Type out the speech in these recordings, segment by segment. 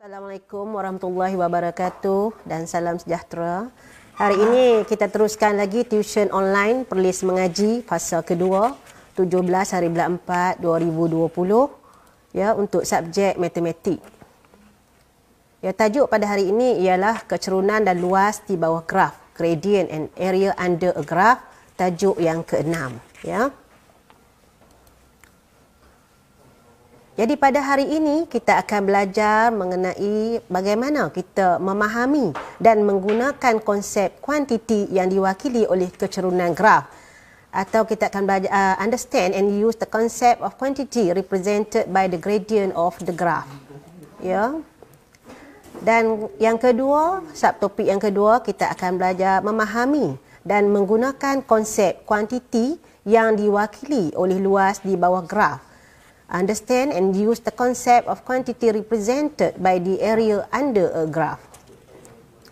Assalamualaikum warahmatullahi wabarakatuh dan salam sejahtera. Hari ini kita teruskan lagi tuition online perlis mengaji fasa kedua 17 hari bulan 4 2020 ya untuk subjek matematik. Ya tajuk pada hari ini ialah kecerunan dan luas di bawah graf, gradient and area under a graph, tajuk yang keenam ya. Jadi pada hari ini kita akan belajar mengenai bagaimana kita memahami dan menggunakan konsep kuantiti yang diwakili oleh kecerunan graf atau kita akan belajar uh, understand and use the concept of quantity represented by the gradient of the graph. Ya. Yeah. Dan yang kedua, subtopik yang kedua kita akan belajar memahami dan menggunakan konsep kuantiti yang diwakili oleh luas di bawah graf understand and use the concept of quantity represented by the area under a graph.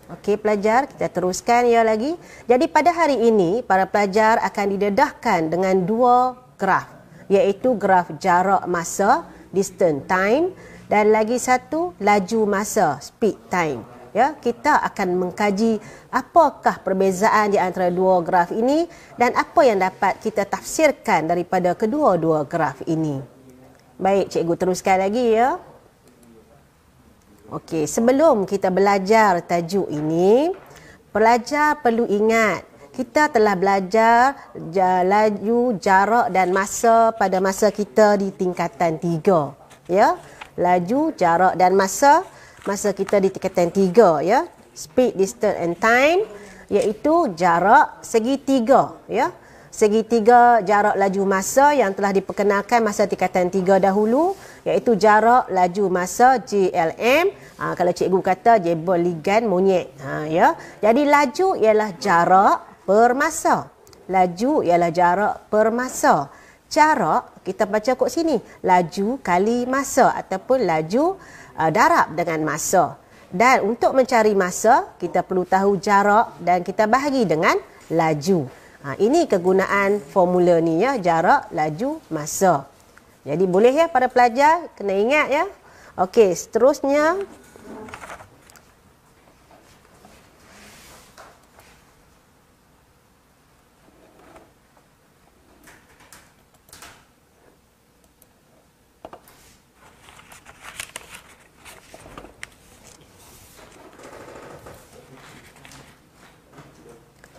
Okey pelajar, kita teruskan ya lagi. Jadi pada hari ini, para pelajar akan didedahkan dengan dua graf. Iaitu graf jarak masa, distance time. Dan lagi satu, laju masa, speed time. Ya, kita akan mengkaji apakah perbezaan di antara dua graf ini dan apa yang dapat kita tafsirkan daripada kedua-dua graf ini. Baik, cikgu teruskan lagi ya. Okey, sebelum kita belajar tajuk ini, pelajar perlu ingat kita telah belajar laju, jarak dan masa pada masa kita di tingkatan tiga, Ya, laju, jarak dan masa masa kita di tingkatan tiga, ya. Speed, distance and time iaitu jarak segi 3 ya segitiga jarak laju masa yang telah diperkenalkan masa tingkatan 3 dahulu iaitu jarak laju masa GLM ha, kalau cikgu kata jebol ligan monyet ha, ya jadi laju ialah jarak per masa laju ialah jarak per masa jarak kita baca kat sini laju kali masa ataupun laju uh, darab dengan masa dan untuk mencari masa kita perlu tahu jarak dan kita bahagi dengan laju Ha, ini kegunaan formula ni ya, jarak, laju, masa. Jadi boleh ya para pelajar kena ingat ya. Okey, seterusnya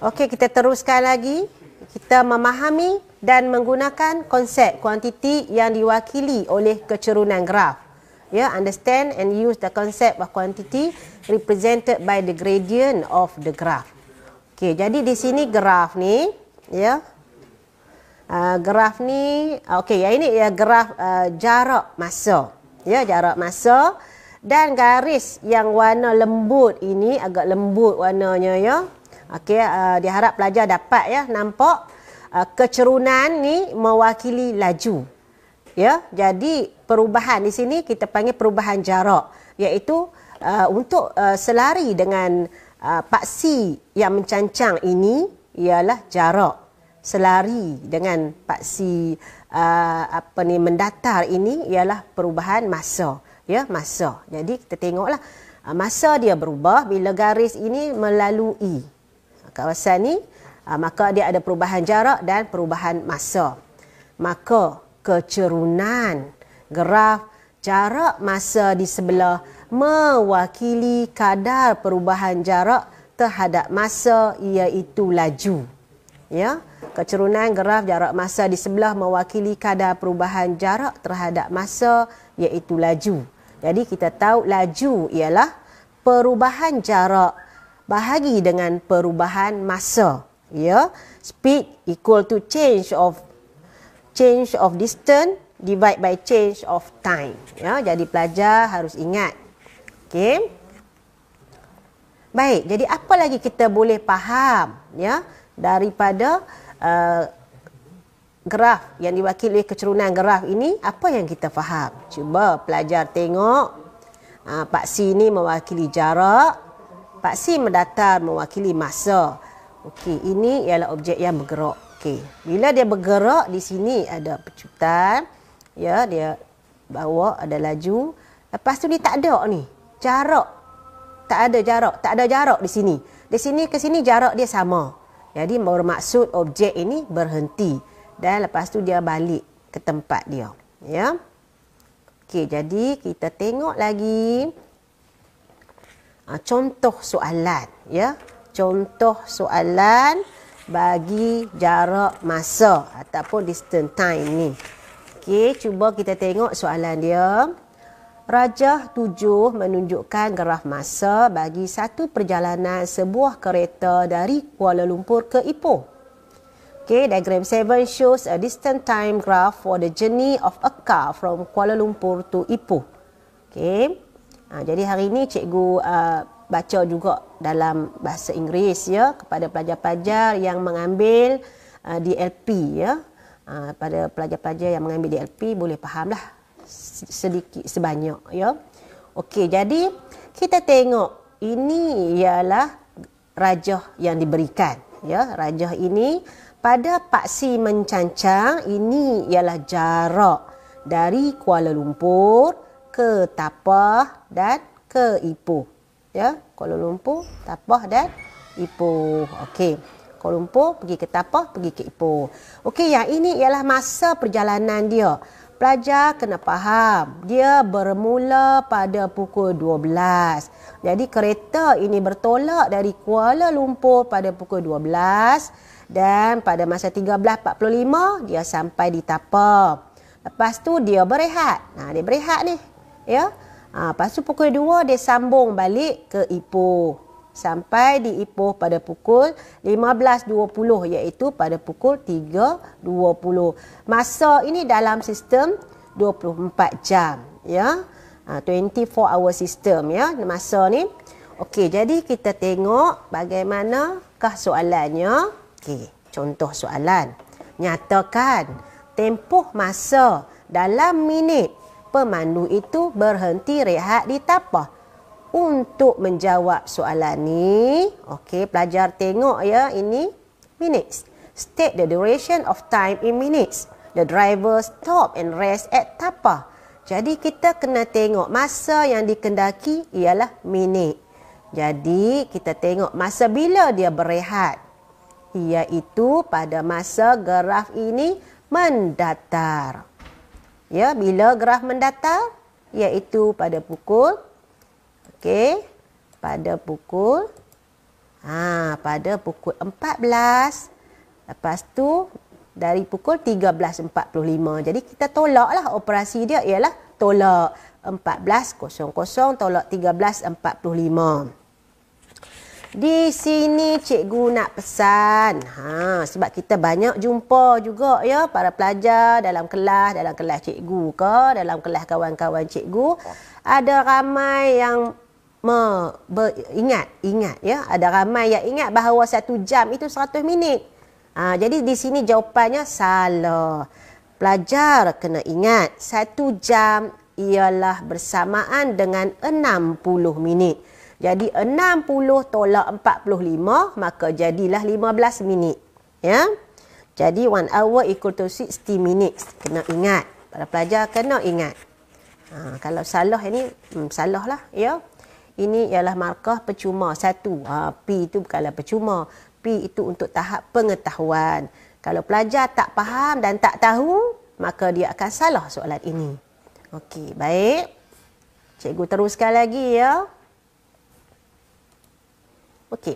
Okey, kita teruskan lagi. Kita memahami dan menggunakan konsep kuantiti yang diwakili oleh kecerunan graf. Yeah, understand and use the concept of quantity represented by the gradient of the graph. Okay, jadi di sini graf ni, ya. Yeah, uh, graf ni, okay, ya ini ya graf uh, ah, jarak masa. Ya, yeah, jarak masa dan garis yang warna lembut ini agak lembut warnanya ya. Yeah. Okey, uh, eh, diharap pelajar dapat ya nampak uh, kecerunan ni mewakili laju. Ya, jadi perubahan di sini kita panggil perubahan jarak iaitu uh, untuk uh, selari dengan uh, paksi yang mencancang ini ialah jarak selari dengan paksi uh, apa ni mendatar ini ialah perubahan masa ya masa jadi kita tengoklah uh, masa dia berubah bila garis ini melalui kawasan ni ah, maka dia ada perubahan jarak dan perubahan masa maka kecerunan graf jarak masa di sebelah mewakili kadar perubahan jarak terhadap masa iaitu laju ya kecerunan graf jarak masa di sebelah mewakili kadar perubahan jarak terhadap masa iaitu laju jadi kita tahu laju ialah perubahan jarak bahagi dengan perubahan masa ya speed equal to change of change of distance divide by change of time ya jadi pelajar harus ingat okey baik jadi apa lagi kita boleh faham ya daripada uh, Graf yang diwakili oleh kecerunan graf ini apa yang kita faham? Cuba pelajar tengok. Ah paksi ini mewakili jarak, paksi mendatar mewakili masa. Okey, ini ialah objek yang bergerak. Okey. Bila dia bergerak di sini ada pecutan, Ya, dia bawa ada laju. Lepas tu ni tak ada ni. Jarak. Tak ada jarak, tak ada jarak di sini. Di sini ke sini jarak dia sama. Jadi bermaksud objek ini berhenti dan lepas tu dia balik ke tempat dia. Ya. Okey, jadi kita tengok lagi. Ah, contoh soalan ya contoh soalan bagi jarak masa ataupun distant time ni okey cuba kita tengok soalan dia Rajah tujuh menunjukkan gerah masa bagi satu perjalanan sebuah kereta dari Kuala Lumpur ke Ipoh. Okay, diagram 7 shows a distant time graph for the journey of a car from Kuala Lumpur to Ipoh. Okay. Ha, jadi hari ini cikgu uh, baca juga dalam bahasa Inggeris ya kepada pelajar-pelajar yang mengambil uh, DLP ya. Uh, pada pelajar-pelajar yang mengambil DLP boleh fahamlah sedikit sebanyak ya. Okey, jadi kita tengok ini ialah rajah yang diberikan ya. Rajah ini pada paksi mencancang ini ialah jarak dari Kuala Lumpur ke Tapah dan ke keipuh. Ya, Kuala Lumpur, tapah dan ipuh. Okey. Kuala Lumpur pergi ke tapah, pergi ke ipuh. Okey, yang ini ialah masa perjalanan dia. Pelajar kena faham. Dia bermula pada pukul 12. Jadi kereta ini bertolak dari Kuala Lumpur pada pukul 12 dan pada masa 13.45 dia sampai di tapah. Lepas tu dia berehat. Nah, dia berehat ni ya. Ha, lepas tu pukul 2 dia sambung balik ke Ipoh. Sampai di Ipoh pada pukul 15.20 iaitu pada pukul 3.20. Masa ini dalam sistem 24 jam ya. Ha, ah, 24 hour system ya masa ni. Okey jadi kita tengok bagaimanakah soalannya. Okey contoh soalan. Nyatakan tempoh masa dalam minit pemandu itu berhenti rehat di tapah? Untuk menjawab soalan ni, okey, pelajar tengok ya ini minutes. State the duration of time in minutes. The driver stop and rest at tapah. Jadi kita kena tengok masa yang dikendaki ialah minit. Jadi kita tengok masa bila dia berehat. Iaitu pada masa graf ini mendatar. Ya, bila gerah mendata, Iaitu pada pukul okey, pada pukul ha, pada pukul 14. Lepas tu dari pukul 13.45. Jadi kita tolaklah operasi dia ialah tolak 14.00 tolak 13.45. Di sini cikgu nak pesan. Ha, sebab kita banyak jumpa juga ya para pelajar dalam kelas, dalam kelas cikgu ke, dalam kelas kawan-kawan cikgu. Ada ramai yang me, ber, ingat, ingat ya. Ada ramai yang ingat bahawa satu jam itu 100 minit. Ha, jadi di sini jawapannya salah. Pelajar kena ingat satu jam ialah bersamaan dengan 60 minit. Jadi 60 tolak 45 maka jadilah 15 minit. Ya. Jadi 1 hour equal to 60 minutes. Kena ingat. Para pelajar kena ingat. Ha, kalau salah ini, hmm, salah lah. Ya. Ini ialah markah percuma. Satu. Ha, P itu bukanlah percuma. P itu untuk tahap pengetahuan. Kalau pelajar tak faham dan tak tahu, maka dia akan salah soalan ini. Okey, baik. Cikgu teruskan lagi ya. Okey.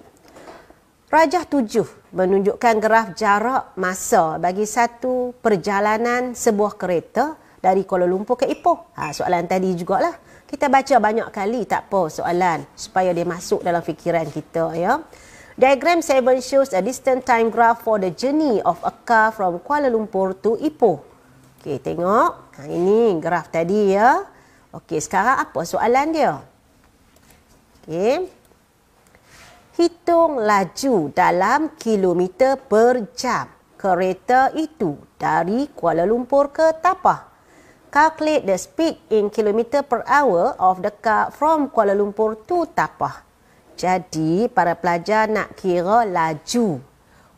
Rajah tujuh menunjukkan graf jarak masa bagi satu perjalanan sebuah kereta dari Kuala Lumpur ke Ipoh. Ha, soalan tadi juga lah Kita baca banyak kali tak apa soalan supaya dia masuk dalam fikiran kita. ya. Diagram 7 shows a distant time graph for the journey of a car from Kuala Lumpur to Ipoh. Okey, tengok. Ha, ini graf tadi ya. Okey, sekarang apa soalan dia? Okey hitung laju dalam kilometer per jam kereta itu dari Kuala Lumpur ke Tapah. Calculate the speed in kilometer per hour of the car from Kuala Lumpur to Tapah. Jadi, para pelajar nak kira laju.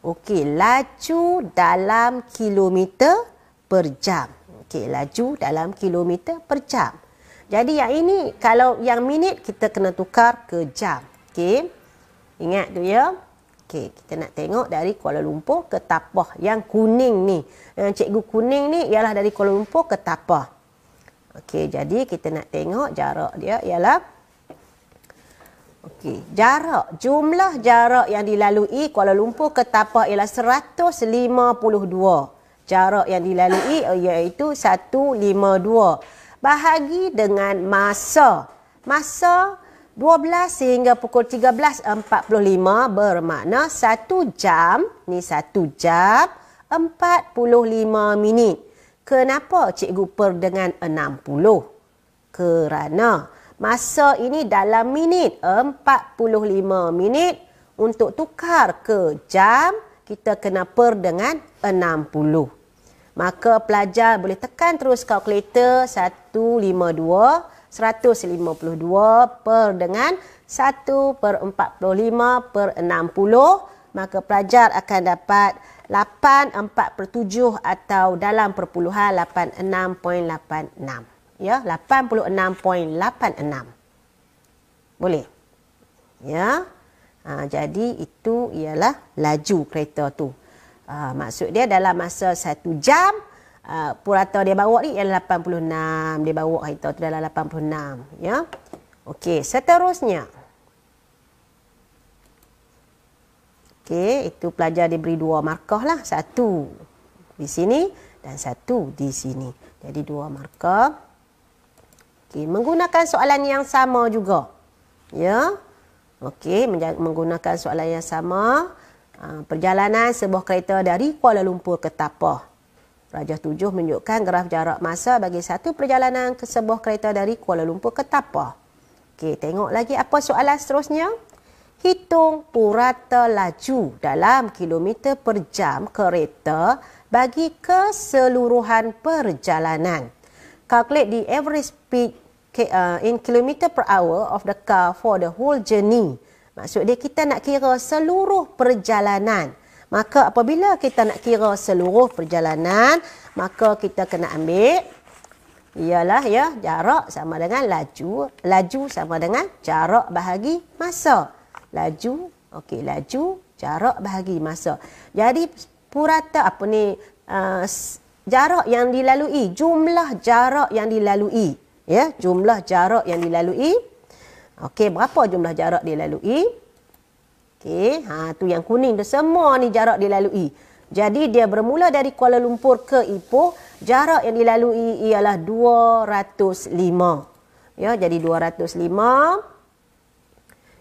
Okey, laju dalam kilometer per jam. Okey, laju dalam kilometer per jam. Jadi, yang ini kalau yang minit kita kena tukar ke jam. Okey. Ingat tu ya. Okey, kita nak tengok dari Kuala Lumpur ke Tapah yang kuning ni. Yang cikgu kuning ni ialah dari Kuala Lumpur ke Tapah. Okey, jadi kita nak tengok jarak dia ialah Okey, jarak jumlah jarak yang dilalui Kuala Lumpur ke Tapah ialah 152. Jarak yang dilalui oh, iaitu 152 bahagi dengan masa. Masa 12 sehingga pukul 13.45 bermakna 1 jam ni 1 jam 45 minit. Kenapa cikgu per dengan 60? Kerana masa ini dalam minit 45 minit untuk tukar ke jam kita kena per dengan 60. Maka pelajar boleh tekan terus kalkulator 152. 152 per dengan 1 per 45 per 60 maka pelajar akan dapat 8.4 per 7 atau dalam perpuluhan 86.86. Ya, 86.86. Boleh? Ya. Ha, jadi itu ialah laju kereta tu. Ha, maksud dia dalam masa satu jam, uh, ah, purata dia bawa ni ialah 86 dia bawa kita tu dalam 86 ya okey seterusnya okey itu pelajar diberi dua markah lah satu di sini dan satu di sini jadi dua markah okey menggunakan soalan yang sama juga ya okey menggunakan soalan yang sama ah, perjalanan sebuah kereta dari Kuala Lumpur ke Tapah Rajah Tujuh menunjukkan graf jarak masa bagi satu perjalanan ke sebuah kereta dari Kuala Lumpur ke Tapah. Okey, tengok lagi apa soalan seterusnya. Hitung purata laju dalam kilometer per jam kereta bagi keseluruhan perjalanan. Calculate the average speed uh, in kilometer per hour of the car for the whole journey. Maksud dia kita nak kira seluruh perjalanan. Maka apabila kita nak kira seluruh perjalanan, maka kita kena ambil ialah ya jarak sama dengan laju, laju sama dengan jarak bahagi masa. Laju, okey, laju jarak bahagi masa. Jadi purata apa ni uh, jarak yang dilalui, jumlah jarak yang dilalui, ya, jumlah jarak yang dilalui. Okey, berapa jumlah jarak dilalui? Okey, ha tu yang kuning tu semua ni jarak dilalui. Jadi dia bermula dari Kuala Lumpur ke Ipoh, jarak yang dilalui ialah 205. Ya, jadi 205.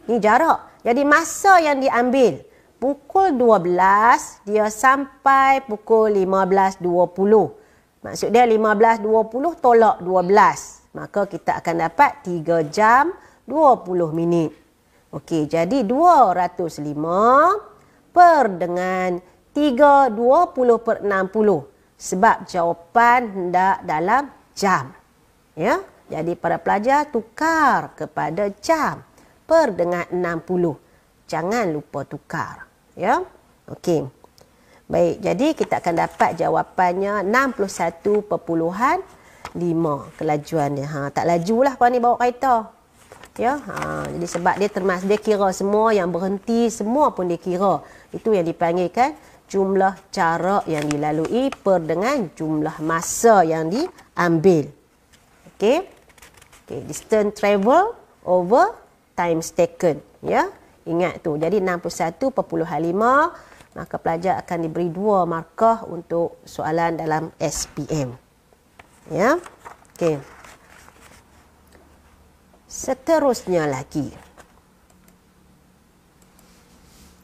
Ni jarak. Jadi masa yang diambil pukul 12 dia sampai pukul 15.20. Maksud dia 15.20 tolak 12. Maka kita akan dapat 3 jam 20 minit. Okey, jadi 205 per dengan 320 per 60. Sebab jawapan hendak dalam jam. Ya, jadi para pelajar tukar kepada jam per dengan 60. Jangan lupa tukar. Ya, okey. Baik, jadi kita akan dapat jawapannya 61 perpuluhan 5 kelajuan dia. Ha, tak laju lah kau ni bawa kereta ya ha, jadi sebab dia termas dia kira semua yang berhenti semua pun dia kira itu yang dipanggilkan jumlah cara yang dilalui per dengan jumlah masa yang diambil okey okey distance travel over time taken ya ingat tu jadi 61.5 maka pelajar akan diberi dua markah untuk soalan dalam SPM ya okey seterusnya lagi.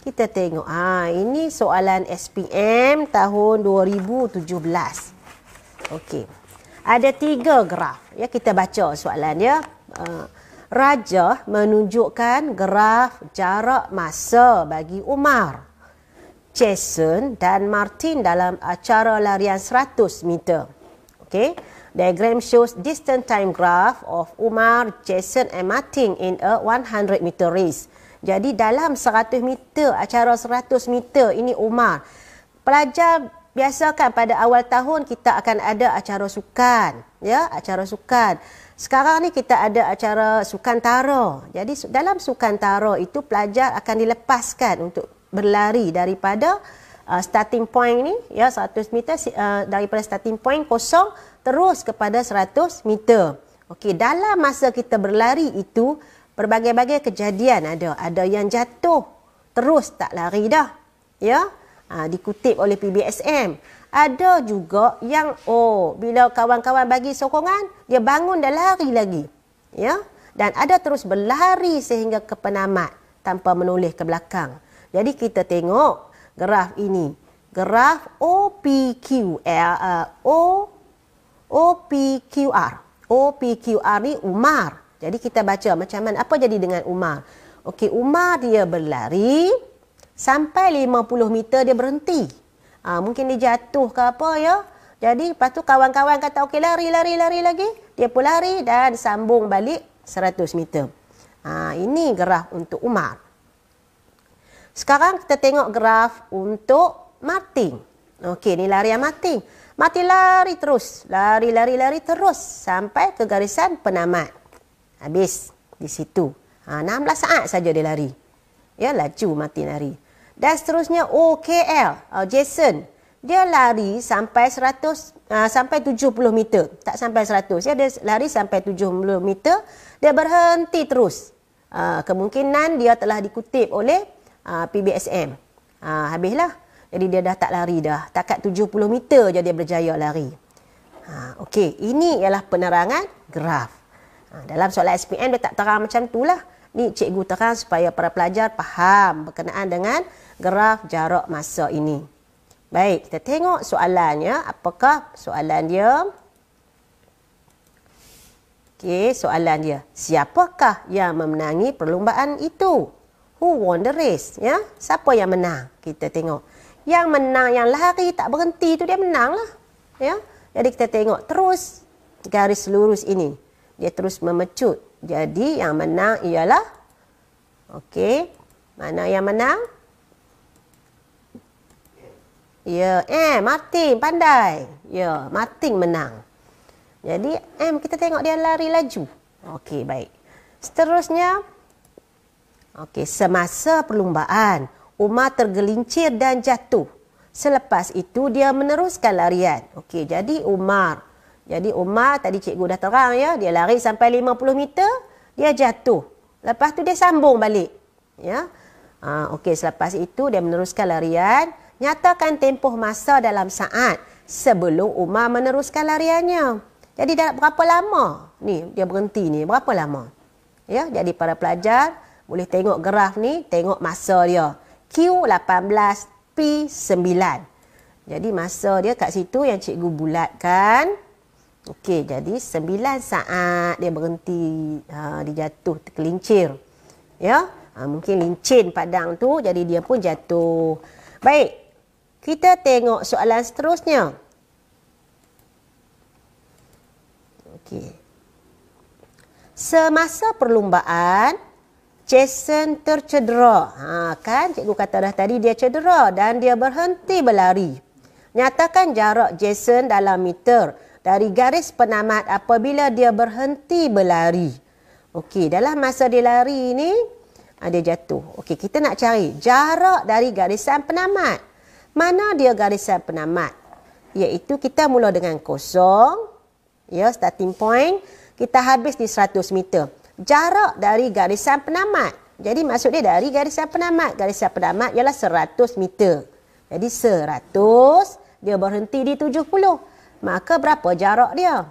Kita tengok. Ha, ini soalan SPM tahun 2017. Okey. Ada tiga graf. Ya, kita baca soalan ya. Raja menunjukkan graf jarak masa bagi Umar, Jason dan Martin dalam acara larian 100 meter. Okey. Diagram shows distant time graph of Umar, Jason and Martin in a 100 meter race. Jadi dalam 100 meter, acara 100 meter ini Umar. Pelajar biasakan pada awal tahun kita akan ada acara sukan. Ya, acara sukan. Sekarang ni kita ada acara sukan taro. Jadi dalam sukan taro itu pelajar akan dilepaskan untuk berlari daripada uh, starting point ni ya 100 meter uh, daripada starting point kosong terus kepada 100 meter. Okey, dalam masa kita berlari itu, berbagai-bagai kejadian ada. Ada yang jatuh, terus tak lari dah. Ya, ha, dikutip oleh PBSM. Ada juga yang, oh, bila kawan-kawan bagi sokongan, dia bangun dan lari lagi. Ya, dan ada terus berlari sehingga ke penamat tanpa menoleh ke belakang. Jadi kita tengok graf ini. Graf OPQ, eh, uh, O OPQR. OPQR ni Umar. Jadi kita baca macam mana apa jadi dengan Umar. Okey, Umar dia berlari sampai 50 meter dia berhenti. Ha, mungkin dia jatuh ke apa ya. Jadi lepas tu kawan-kawan kata okey lari lari lari lagi. Dia pun lari dan sambung balik 100 meter. Ha, ini graf untuk Umar. Sekarang kita tengok graf untuk Martin. Okey, ni larian Martin. Mati lari terus. Lari, lari, lari terus. Sampai ke garisan penamat. Habis di situ. Ha, 16 saat saja dia lari. Ya, laju mati lari. Dan seterusnya OKL, uh, oh, Jason. Dia lari sampai 100, uh, ah, sampai 70 meter. Tak sampai 100. Ya, dia lari sampai 70 meter. Dia berhenti terus. Uh, kemungkinan dia telah dikutip oleh uh, ah, PBSM. Uh, habislah. Jadi dia dah tak lari dah. Takat 70 meter je dia berjaya lari. Ha, Okey, ini ialah penerangan graf. Ha, dalam soalan SPM dia tak terang macam tu lah. Ni cikgu terang supaya para pelajar faham berkenaan dengan graf jarak masa ini. Baik, kita tengok soalannya. Apakah soalan dia? Okey, soalan dia. Siapakah yang memenangi perlombaan itu? Who won the race? Ya, siapa yang menang? Kita tengok yang menang yang lari tak berhenti tu dia menang lah ya jadi kita tengok terus garis lurus ini dia terus memecut jadi yang menang ialah okey mana yang menang ya eh Martin pandai ya Martin menang jadi M kita tengok dia lari laju okey baik seterusnya okey semasa perlumbaan Umar tergelincir dan jatuh. Selepas itu dia meneruskan larian. Okey, jadi Umar. Jadi Umar tadi cikgu dah terang ya, dia lari sampai 50 meter, dia jatuh. Lepas tu dia sambung balik. Ya. Ha, okey, selepas itu dia meneruskan larian, nyatakan tempoh masa dalam saat sebelum Umar meneruskan lariannya. Jadi dah berapa lama? Ni, dia berhenti ni, berapa lama? Ya, jadi para pelajar boleh tengok graf ni, tengok masa dia. Q18 P9. Jadi masa dia kat situ yang cikgu bulatkan. Okey, jadi 9 saat dia berhenti, ha, dia jatuh terkelincir. Ya, ha, mungkin lincin padang tu jadi dia pun jatuh. Baik, kita tengok soalan seterusnya. Okey. Semasa perlumbaan, Jason tercedera. Ha, kan cikgu kata dah tadi dia cedera dan dia berhenti berlari. Nyatakan jarak Jason dalam meter dari garis penamat apabila dia berhenti berlari. Okey, dalam masa dia lari ni, ah, dia jatuh. Okey, kita nak cari jarak dari garisan penamat. Mana dia garisan penamat? Iaitu kita mula dengan kosong. Ya, starting point. Kita habis di 100 meter jarak dari garisan penamat. Jadi maksud dia dari garisan penamat. Garisan penamat ialah 100 meter. Jadi 100 dia berhenti di 70. Maka berapa jarak dia?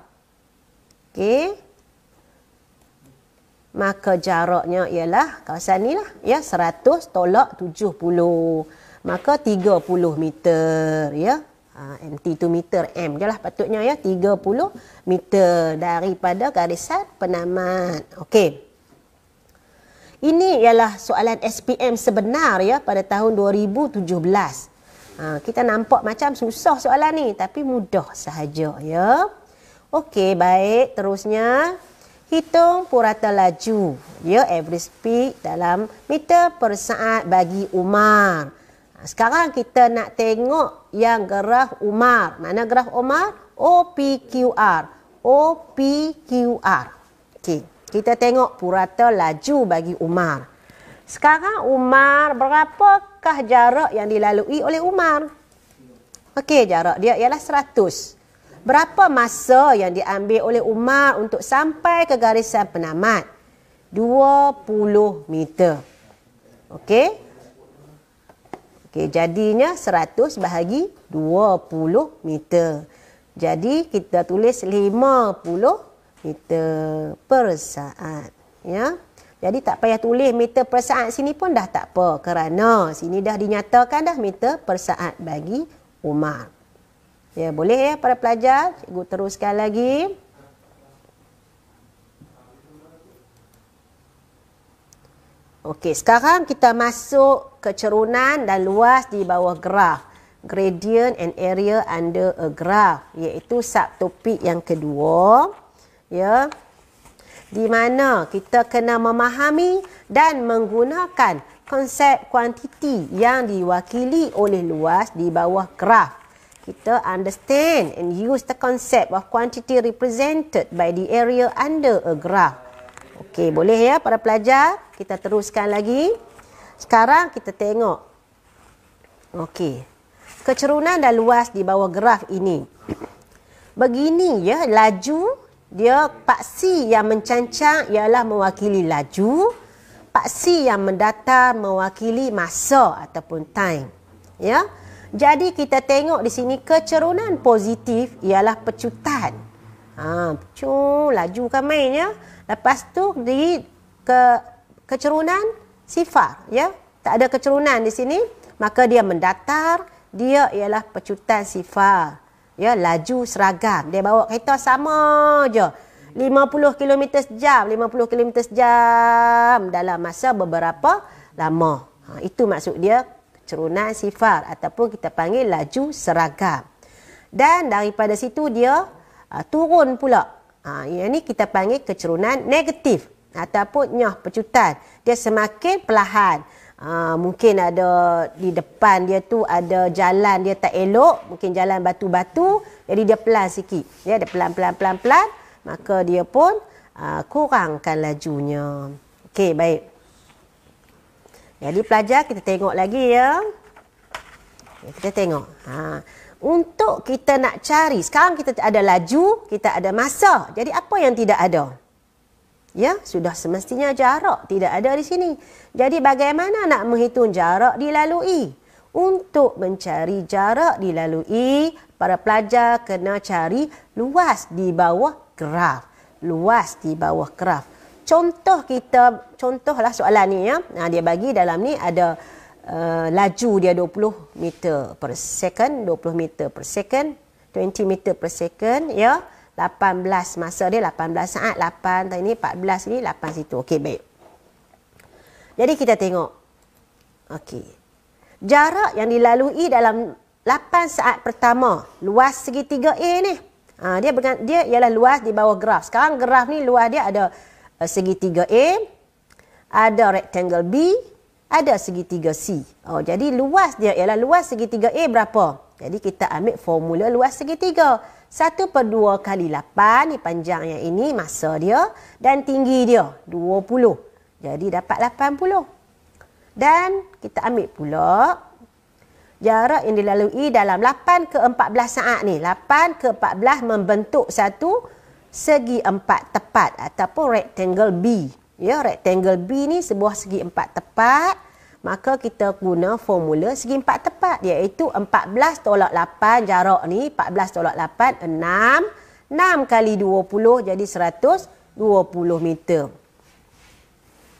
Okey. Maka jaraknya ialah kawasan ni lah. Ya 100 tolak 70. Maka 30 meter ya. Ah, MT itu meter M je lah patutnya ya 30 meter daripada garisan penamat. Okey. Ini ialah soalan SPM sebenar ya pada tahun 2017. Ha, ah, kita nampak macam susah soalan ni tapi mudah sahaja ya. Okey baik terusnya hitung purata laju ya every speed dalam meter per saat bagi Umar. Ha, sekarang kita nak tengok yang graf Umar. Mana graf Umar? OPQR. OPQR. Okey. Kita tengok purata laju bagi Umar. Sekarang Umar, berapakah jarak yang dilalui oleh Umar? Okey, jarak dia ialah 100. Berapa masa yang diambil oleh Umar untuk sampai ke garisan penamat? 20 meter. Okey. Okey, jadinya 100 bahagi 20 meter. Jadi kita tulis 50 meter per saat. Ya. Jadi tak payah tulis meter per saat sini pun dah tak apa kerana sini dah dinyatakan dah meter per saat bagi Umar. Ya, boleh ya para pelajar, cikgu teruskan lagi. Okey, sekarang kita masuk kecerunan dan luas di bawah graf. Gradient and area under a graph iaitu subtopik yang kedua. Ya. Di mana kita kena memahami dan menggunakan konsep kuantiti yang diwakili oleh luas di bawah graf. Kita understand and use the concept of quantity represented by the area under a graph. Okey, boleh ya para pelajar? Kita teruskan lagi. Sekarang kita tengok. Okey. Kecerunan dan luas di bawah graf ini. Begini ya, laju dia paksi yang mencancang ialah mewakili laju. Paksi yang mendatar mewakili masa ataupun time. Ya. Jadi kita tengok di sini kecerunan positif ialah pecutan. Ha, pecu, laju kan mainnya. Lepas tu di ke kecerunan sifar ya. Tak ada kecerunan di sini, maka dia mendatar, dia ialah pecutan sifar. Ya, laju seragam. Dia bawa kereta sama je. 50 km sejam, 50 km sejam dalam masa beberapa lama. Ha, itu maksud dia kecerunan sifar ataupun kita panggil laju seragam. Dan daripada situ dia uh, turun pula Ha, yang ni kita panggil kecerunan negatif ataupun nyah pecutan. Dia semakin perlahan. Ha, mungkin ada di depan dia tu ada jalan dia tak elok. Mungkin jalan batu-batu. Jadi dia pelan sikit. Ya, dia ada pelan-pelan-pelan-pelan. Maka dia pun ha, kurangkan lajunya. Okey, baik. Jadi pelajar kita tengok lagi ya. Kita tengok. Haa untuk kita nak cari. Sekarang kita ada laju, kita ada masa. Jadi apa yang tidak ada? Ya, sudah semestinya jarak tidak ada di sini. Jadi bagaimana nak menghitung jarak dilalui? Untuk mencari jarak dilalui, para pelajar kena cari luas di bawah graf. Luas di bawah graf. Contoh kita, contohlah soalan ni ya. Nah, dia bagi dalam ni ada uh, laju dia 20 meter per second, 20 meter per second, 20 meter per second, ya. Yeah. 18 masa dia 18 saat, 8 tadi ni 14 ni 8 situ. Okey, baik. Jadi kita tengok. Okey. Jarak yang dilalui dalam 8 saat pertama luas segitiga A ni. Ha, dia bergan- dia ialah luas di bawah graf. Sekarang graf ni luas dia ada eh, segitiga A, ada rectangle B, ada segitiga C. Oh, jadi luas dia ialah luas segitiga A berapa? Jadi kita ambil formula luas segitiga. satu per dua kali lapan ni panjang yang ini masa dia dan tinggi dia dua puluh. Jadi dapat lapan puluh Dan kita ambil pula jarak yang dilalui dalam lapan ke empat belas saat ni. lapan ke empat belas membentuk satu segi empat tepat ataupun rectangle B ya rectangle B ni sebuah segi empat tepat maka kita guna formula segi empat tepat iaitu 14 tolak 8 jarak ni 14 tolak 8 6 6 kali 20 jadi 120 meter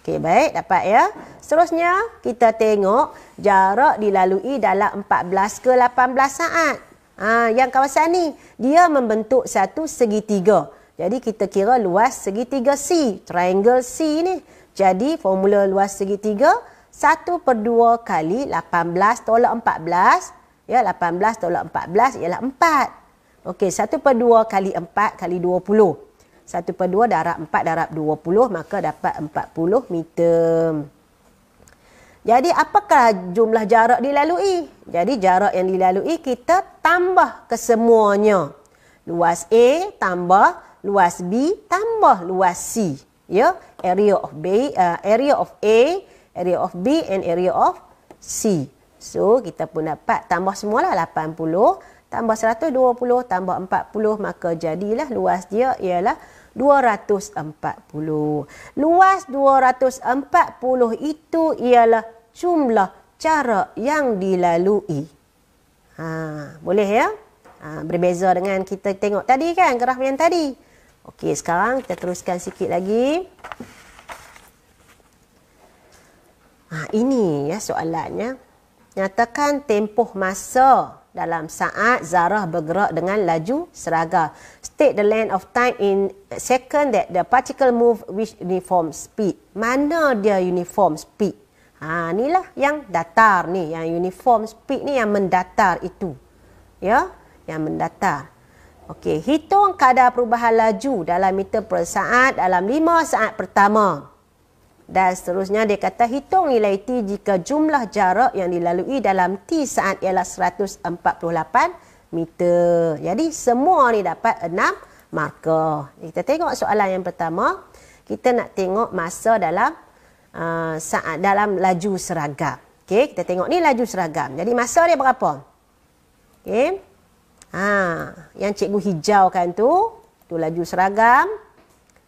Okey baik dapat ya. Seterusnya kita tengok jarak dilalui dalam 14 ke 18 saat. Ha, yang kawasan ni dia membentuk satu segitiga. Jadi kita kira luas segitiga C, triangle C ni. Jadi formula luas segitiga satu per dua kali 18 tolak 14. Ya, 18 tolak 14 ialah 4. Okey, satu per dua kali 4 kali 20. Satu per dua darab 4 darab 20 maka dapat 40 meter. Jadi apakah jumlah jarak dilalui? Jadi jarak yang dilalui kita tambah kesemuanya. Luas A tambah luas B tambah luas C ya area of B uh, area of A area of B and area of C so kita pun dapat tambah semua lah 80 tambah 120 tambah 40 maka jadilah luas dia ialah 240 luas 240 itu ialah jumlah cara yang dilalui ha boleh ya ha, berbeza dengan kita tengok tadi kan kerah yang tadi Okey, sekarang kita teruskan sikit lagi. Ha, ini ya soalannya. Nyatakan tempoh masa dalam saat zarah bergerak dengan laju seragam. State the length of time in second that the particle move with uniform speed. Mana dia uniform speed? Ha, lah yang datar ni. Yang uniform speed ni yang mendatar itu. Ya, yang mendatar. Okey, hitung kadar perubahan laju dalam meter per saat dalam 5 saat pertama. Dan seterusnya dia kata hitung nilai T jika jumlah jarak yang dilalui dalam T saat ialah 148 meter. Jadi semua ni dapat 6 markah. Kita tengok soalan yang pertama. Kita nak tengok masa dalam uh, saat dalam laju seragam. Okey, kita tengok ni laju seragam. Jadi masa dia berapa? Okey. Ha, yang cikgu hijau kan tu, tu laju seragam.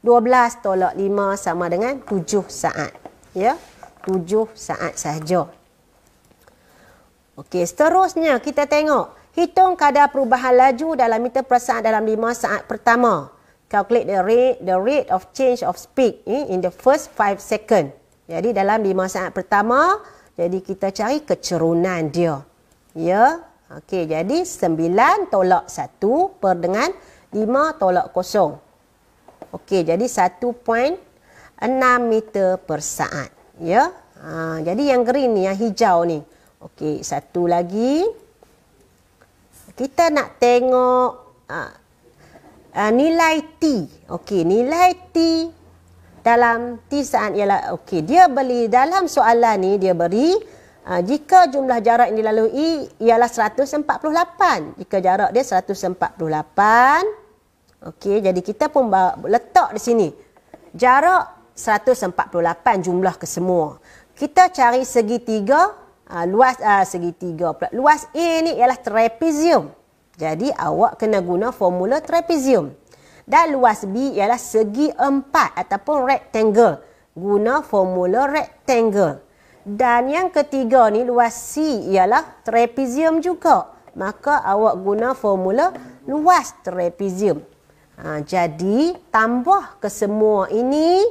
12 tolak 5 sama dengan 7 saat. Ya, 7 saat sahaja. Okey, seterusnya kita tengok. Hitung kadar perubahan laju dalam meter per saat dalam 5 saat pertama. Calculate the rate the rate of change of speed eh, in the first 5 second. Jadi dalam 5 saat pertama, jadi kita cari kecerunan dia. Ya, Okey, jadi 9 tolak 1 per dengan 5 tolak kosong. Okey, jadi 1.6 meter per saat. Ya, ha, jadi yang green ni, yang hijau ni. Okey, satu lagi. Kita nak tengok ha, ha, nilai T. Okey, nilai T dalam T saat ialah... Okey, dia beli dalam soalan ni, dia beri Ha, jika jumlah jarak yang dilalui ialah 148. Jika jarak dia 148. Okey, jadi kita pun letak di sini. Jarak 148 jumlah kesemua. Kita cari segi tiga. Ha, luas ha, segi tiga pula. Luas A ni ialah trapezium. Jadi awak kena guna formula trapezium. Dan luas B ialah segi empat ataupun rectangle. Guna formula rectangle. Dan yang ketiga ni luas C ialah trapezium juga. Maka awak guna formula luas trapezium. Ha, jadi tambah ke semua ini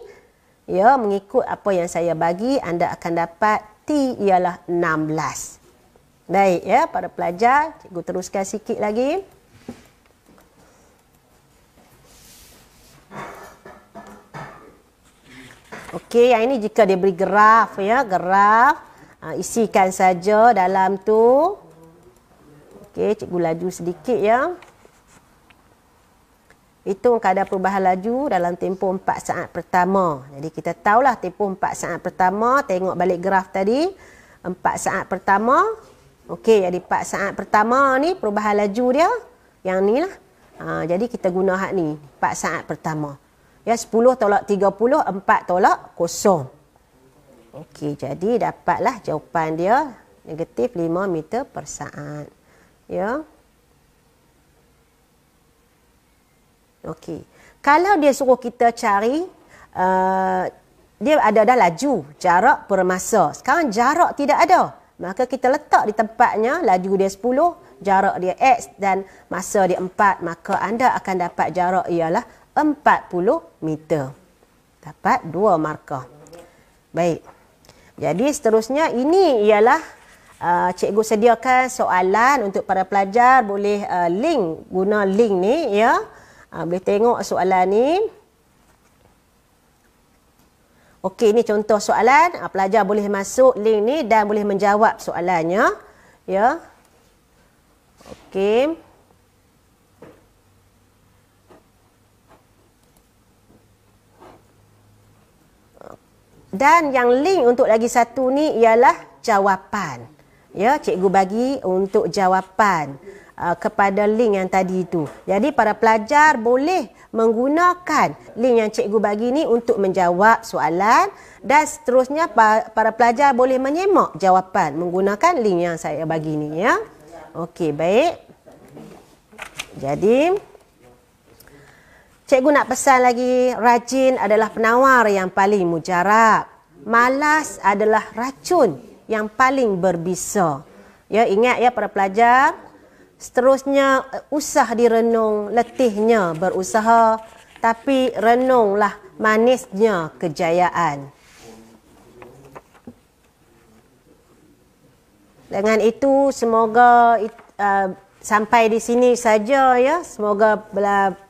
ya mengikut apa yang saya bagi anda akan dapat T ialah 16. Baik ya para pelajar, cikgu teruskan sikit lagi. Okey, yang ini jika dia beri graf ya, graf. Ha, isikan saja dalam tu. Okey, cikgu laju sedikit ya. Itu kadar perubahan laju dalam tempoh 4 saat pertama. Jadi kita tahulah tempoh 4 saat pertama. Tengok balik graf tadi. 4 saat pertama. Okey, jadi 4 saat pertama ni perubahan laju dia. Yang ni lah. Ha, jadi kita guna hak ni. 4 saat pertama. Ya, 10 tolak 30, 4 tolak kosong. Okey, jadi dapatlah jawapan dia negatif 5 meter per saat. Ya. Okey. Kalau dia suruh kita cari uh, dia ada dah laju, jarak per masa. Sekarang jarak tidak ada. Maka kita letak di tempatnya laju dia 10, jarak dia x dan masa dia 4, maka anda akan dapat jarak ialah 40 meter. Dapat dua markah. Baik. Jadi seterusnya ini ialah uh, cikgu sediakan soalan untuk para pelajar boleh uh, link guna link ni ya. Uh, boleh tengok soalan ni. Okey ini contoh soalan uh, pelajar boleh masuk link ni dan boleh menjawab soalannya ya. Okey. Dan yang link untuk lagi satu ni ialah jawapan. Ya, cikgu bagi untuk jawapan uh, kepada link yang tadi itu. Jadi para pelajar boleh menggunakan link yang cikgu bagi ni untuk menjawab soalan dan seterusnya para pelajar boleh menyemak jawapan menggunakan link yang saya bagi ni ya. Okey, baik. Jadi Cikgu nak pesan lagi, rajin adalah penawar yang paling mujarab. Malas adalah racun yang paling berbisa. Ya, ingat ya para pelajar. Seterusnya, usah direnung, letihnya berusaha. Tapi renunglah manisnya kejayaan. Dengan itu, semoga uh, sampai di sini saja ya. Semoga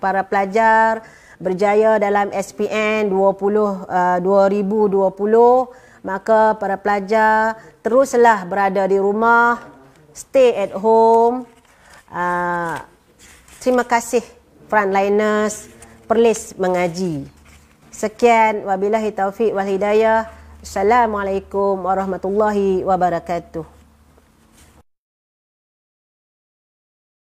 para pelajar berjaya dalam SPN 20 uh, 2020. Maka para pelajar teruslah berada di rumah, stay at home. Uh, terima kasih frontliners Perlis mengaji. Sekian wabillahi taufik wal hidayah. Assalamualaikum warahmatullahi wabarakatuh.